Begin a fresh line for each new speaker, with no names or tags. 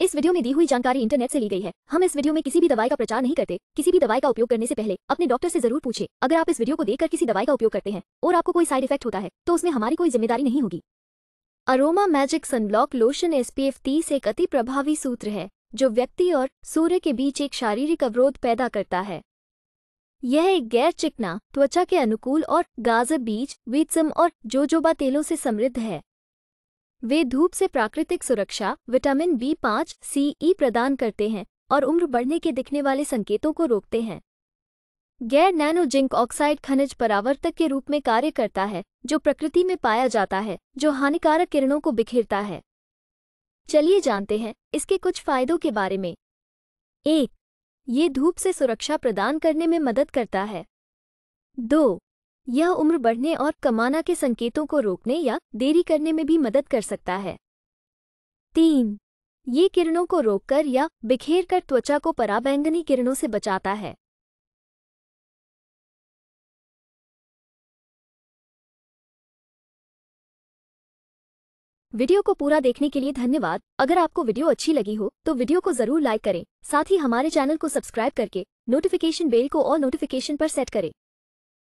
इस वीडियो में दी हुई जानकारी इंटरनेट से ली गई है हम इस वीडियो में किसी भी दवाई का प्रचार नहीं करते किसी भी दवाई का उपयोग करने से पहले अपने डॉक्टर से जरूर पूछे अगर आप इस वीडियो को देखकर किसी दवाई का उपयोग करते हैं और आपको कोई साइड इफेक्ट होता है तो उसमें हमारी कोई जिम्मेदारी नहीं होगी aroma magic sunblock lotion SPF तीस एक अति प्रभावी सूत्र है जो व्यक्ति और सूर्य के बीच एक शारीरिक अवरोध पैदा करता है यह एक गैर चिकना त्वचा के अनुकूल और गाजर बीज वीटसम और जोजोबा तेलों से समृद्ध है वे धूप से प्राकृतिक सुरक्षा विटामिन बी पाँच सी ई प्रदान करते हैं और उम्र बढ़ने के दिखने वाले संकेतों को रोकते हैं गैर नैनो जिंक ऑक्साइड खनिज परावर्तक के रूप में कार्य करता है जो प्रकृति में पाया जाता है जो हानिकारक किरणों को बिखेरता है चलिए जानते हैं इसके कुछ फायदों के बारे में एक ये धूप से सुरक्षा प्रदान करने में मदद करता है दो यह उम्र बढ़ने और कमाना के संकेतों को रोकने या देरी करने में भी मदद कर सकता है तीन ये किरणों को रोककर या बिखेर कर त्वचा को पराबैंगनी किरणों से बचाता है वीडियो को पूरा देखने के लिए धन्यवाद अगर आपको वीडियो अच्छी लगी हो तो वीडियो को जरूर लाइक करें साथ ही हमारे चैनल को सब्सक्राइब करके नोटिफिकेशन बेल को और
नोटिफिकेशन पर सेट करें